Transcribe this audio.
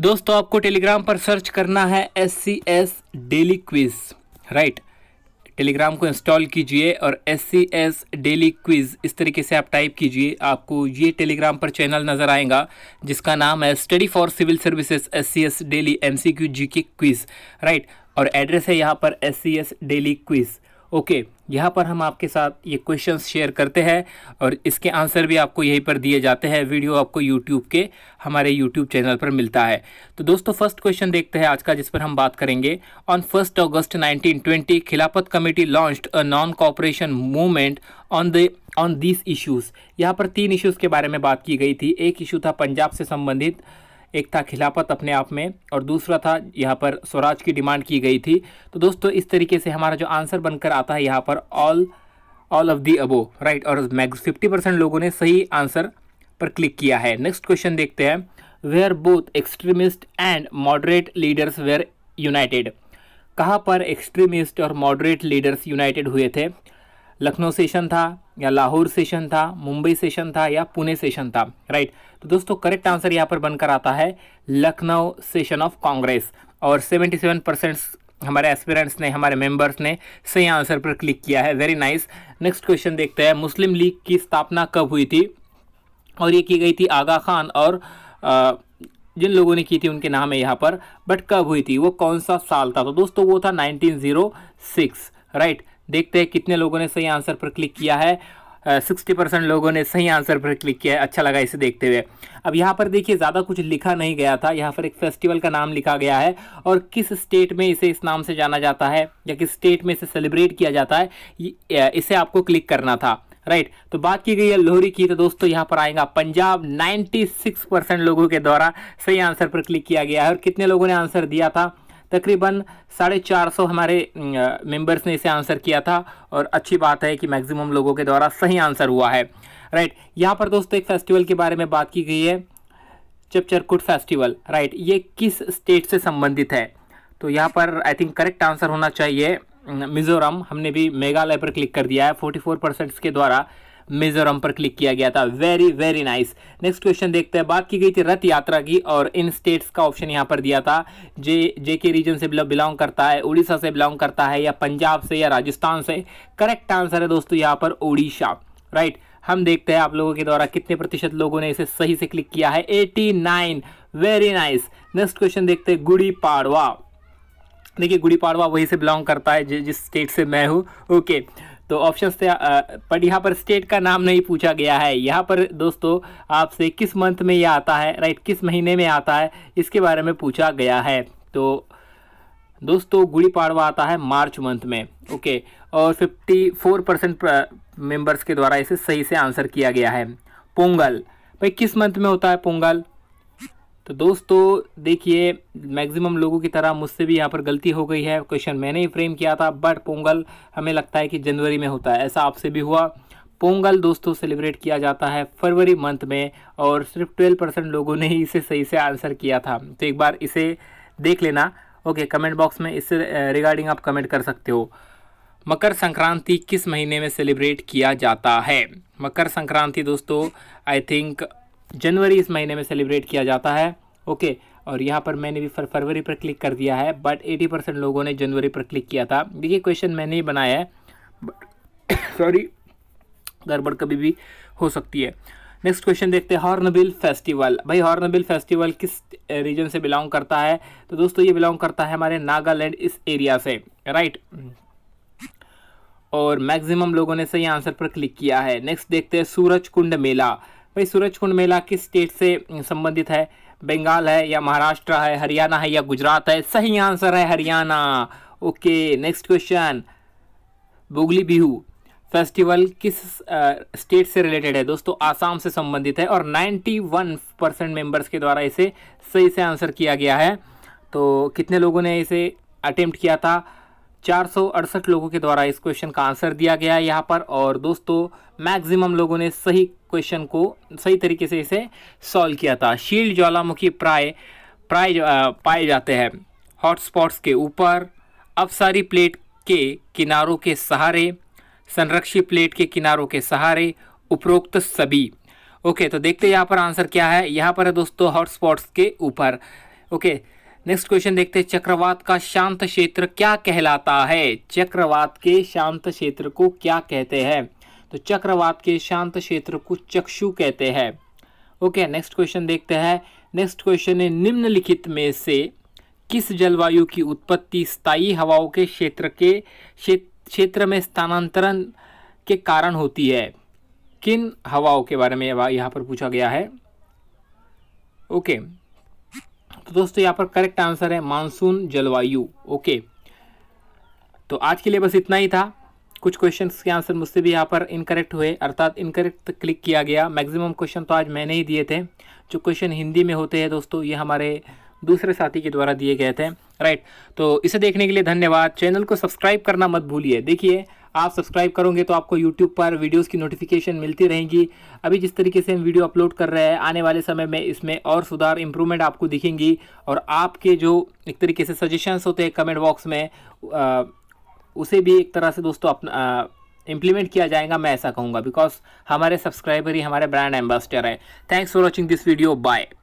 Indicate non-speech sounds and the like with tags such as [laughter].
दोस्तों आपको टेलीग्राम पर सर्च करना है S C S daily quiz right Telegram को इंस्टॉल कीजिए और S C S daily quiz इस तरीके से आप टाइप कीजिए आपको ये टेलीग्राम पर चैनल नज़र आएगा जिसका नाम है study for civil services S C S daily M C Q G K quiz right और एड्रेस है यहाँ पर S C S daily quiz okay यहाँ पर हम आपके साथ ये क्वेश्चन शेयर करते हैं और इसके आंसर भी आपको यहीं पर दिए जाते हैं वीडियो आपको यूट्यूब के हमारे यूट्यूब चैनल पर मिलता है तो दोस्तों फर्स्ट क्वेश्चन देखते हैं आज का जिस पर हम बात करेंगे on first August 1920 Khilafat committee launched a non cooperation movement on the on this issues यहाँ पर तीन इशूज़ के बारे में बात की गई थी एक इशू था पंजाब से संबंधित एक था खिलाफत अपने आप में और दूसरा था यहाँ पर स्वराज की डिमांड की गई थी तो दोस्तों इस तरीके से हमारा जो आंसर बनकर आता है यहाँ पर all all of the above right और मैग फिफ्टी परसेंट लोगों ने सही आंसर पर क्लिक किया है नेक्स्ट क्वेश्चन देखते हैं were both extremist and moderate leaders were united कहाँ पर एक्सट्रीमिस्ट और मॉडरेट लीडर्स यूनाइटेड हुए थे लखनऊ सेशन था या लाहौर सेशन था मुंबई सेशन था या पुणे सेशन था राइट right? तो दोस्तों करेक्ट आंसर यहाँ पर बनकर आता है लखनऊ सेशन ऑफ कांग्रेस और 77 परसेंट हमारे एस्पिरेंट्स ने हमारे मेंबर्स ने सही आंसर पर क्लिक किया है वेरी नाइस नेक्स्ट क्वेश्चन देखते हैं मुस्लिम लीग की स्थापना कब हुई थी और ये की गई थी आगा खान और आ, जिन लोगों ने की थी उनके नाम है यहाँ पर बट कब हुई थी वो कौन सा साल था तो दोस्तों वो था 1906 राइट देखते हैं कितने लोगों ने सही आंसर पर क्लिक किया है सिक्सटी परसेंट लोगों ने सही आंसर पर क्लिक किया है अच्छा लगा इसे देखते हुए अब यहाँ पर देखिए ज़्यादा कुछ लिखा नहीं गया था यहाँ पर एक फेस्टिवल का नाम लिखा गया है और किस स्टेट में इसे इस नाम से जाना जाता है या किस स्टेट में इसे सेलिब्रेट किया जाता है इसे आपको क्लिक करना था राइट तो बात की गई है लोहरी की तो दोस्तों यहाँ पर आएगा पंजाब 96 परसेंट लोगों के द्वारा सही आंसर पर क्लिक किया गया है और कितने लोगों ने आंसर दिया था तकरीबन साढ़े चार सौ हमारे मेंबर्स ने इसे आंसर किया था और अच्छी बात है कि मैक्सिमम लोगों के द्वारा सही आंसर हुआ है राइट यहाँ पर दोस्तों एक फेस्टिवल के बारे में बात की गई है चपचरकुट फेस्टिवल राइट ये किस स्टेट से संबंधित है तो यहाँ पर आई थिंक करेक्ट आंसर होना चाहिए मिज़ोरम हमने भी मेघालय पर क्लिक कर दिया है फोर्टी फोर परसेंट्स के द्वारा मिजोरम पर क्लिक किया गया था very very nice next question देखते हैं बात की गई थी रथ यात्रा की और इन स्टेट्स का ऑप्शन यहाँ पर दिया था जे जे के रीजन से बिलोंग करता है उड़ीसा से बिलोंग करता है या पंजाब से या राजस्थान से करेक्ट आंसर है दोस्तों यहाँ पर उड़ीसा राइट हम देखते हैं आप लोगों के द्वारा कितने प्रतिशत लोगों ने इसे सही से क्लिक किया है 89 वेरी नाइस नेक्स्ट क्वेश्चन देखते हैं गुड़ी पाड़वा देखिए गुड़ी पाड़वा वहीं से बिलोंग करता है जिस स्टेट से मैं हूँ ओके okay. तो ऑप्शन थे पर यहाँ पर स्टेट का नाम नहीं पूछा गया है यहाँ पर दोस्तों आपसे किस मंथ में यह आता है राइट किस महीने में आता है इसके बारे में पूछा गया है तो दोस्तों गुड़ी पाड़वा आता है मार्च मंथ में ओके और 54 परसेंट मेम्बर्स के द्वारा इसे सही से आंसर किया गया है पोंगल भाई किस मंथ में होता है पोंगल तो दोस्तों देखिए मैक्सिमम लोगों की तरह मुझसे भी यहाँ पर गलती हो गई है क्वेश्चन मैंने ही फ्रेम किया था बट पोंगल हमें लगता है कि जनवरी में होता है ऐसा आपसे भी हुआ पोंगल दोस्तों सेलिब्रेट किया जाता है फरवरी मंथ में और सिर्फ ट्वेल्व परसेंट लोगों ने ही इसे सही से आंसर किया था तो एक बार इसे देख लेना ओके कमेंट बॉक्स में इससे रिगार्डिंग आप कमेंट कर सकते हो मकर संक्रांति किस महीने में सेलिब्रेट किया जाता है मकर संक्रांति दोस्तों आई थिंक जनवरी इस महीने में सेलिब्रेट किया जाता है ओके और यहाँ पर मैंने भी फरवरी पर क्लिक कर दिया है बट एटी परसेंट लोगों ने जनवरी पर क्लिक किया था देखिए क्वेश्चन मैंने ही बनाया है सॉरी [coughs] गड़बड़ कभी भी हो सकती है नेक्स्ट क्वेश्चन देखते हैं हॉर्नबिल फेस्टिवल भाई हॉर्नबिल फेस्टिवल किस रीजन से बिलोंग करता है तो दोस्तों ये बिलोंग करता है हमारे नागालैंड इस एरिया से राइट और मैक्सिमम लोगों ने सही आंसर पर क्लिक किया है नेक्स्ट देखते हैं सूरज कुंड मेला भाई सूरज कुंड मेला किस स्टेट से संबंधित है बंगाल है या महाराष्ट्र है हरियाणा है या गुजरात है सही आंसर है Haryana okay next question Bhogali Bihu festival किस स्टेट से रिलेटेड है दोस्तों आसाम से संबंधित है और 91 परसेंट मेम्बर्स के द्वारा इसे सही से आंसर किया गया है तो कितने लोगों ने इसे अटेम्प्ट किया था चार लोगों के द्वारा इस क्वेश्चन का आंसर दिया गया है यहाँ पर और दोस्तों मैक्सिमम लोगों ने सही क्वेश्चन को सही तरीके से इसे सॉल्व किया था शील्ड ज्वालामुखी प्राय प्राय पाए जाते हैं हॉटस्पॉट्स के ऊपर अपसारी प्लेट के किनारों के सहारे संरक्षित प्लेट के किनारों के सहारे उपरोक्त सभी ओके तो देखते हैं यहाँ पर आंसर क्या है यहाँ पर है दोस्तों हॉटस्पॉट्स के ऊपर ओके नेक्स्ट क्वेश्चन देखते हैं चक्रवात का शांत क्षेत्र क्या कहलाता है चक्रवात के शांत क्षेत्र को क्या कहते हैं तो चक्रवात के शांत क्षेत्र को चक्षु कहते हैं ओके नेक्स्ट क्वेश्चन देखते हैं नेक्स्ट क्वेश्चन है निम्नलिखित में से किस जलवायु की उत्पत्ति स्थायी हवाओं के क्षेत्र के क्षेत्र में स्थानांतरण के कारण होती है किन हवाओं के बारे में यहाँ पर पूछा गया है ओके okay. दोस्तों यहाँ पर करेक्ट आंसर है मानसून जलवायु ओके तो आज के लिए बस इतना ही था कुछ क्वेश्चन के आंसर मुझसे भी यहाँ पर इनकरेक्ट हुए अर्थात इनकरेक्ट क्लिक किया गया मैक्सिमम क्वेश्चन तो आज मैंने ही दिए थे जो क्वेश्चन हिंदी में होते हैं दोस्तों ये हमारे दूसरे साथी के द्वारा दिए गए थे राइट तो इसे देखने के लिए धन्यवाद चैनल को सब्सक्राइब करना मत भूलिए देखिए आप सब्सक्राइब करोगे तो आपको यूट्यूब पर वीडियोज़ की नोटिफिकेशन मिलती रहेंगी अभी जिस तरीके से हम वीडियो अपलोड कर रहे हैं आने वाले समय में इसमें और सुधार इम्प्रूवमेंट आपको दिखेंगी और आपके जो एक तरीके से सजेशंस होते हैं कमेंट बॉक्स में आ, उसे भी एक तरह से दोस्तों अपना इम्प्लीमेंट किया जाएगा मैं ऐसा कहूँगा बिकॉज हमारे सब्सक्राइबर ही हमारे ब्रांड एम्बेसडर है thanks for watching this video bye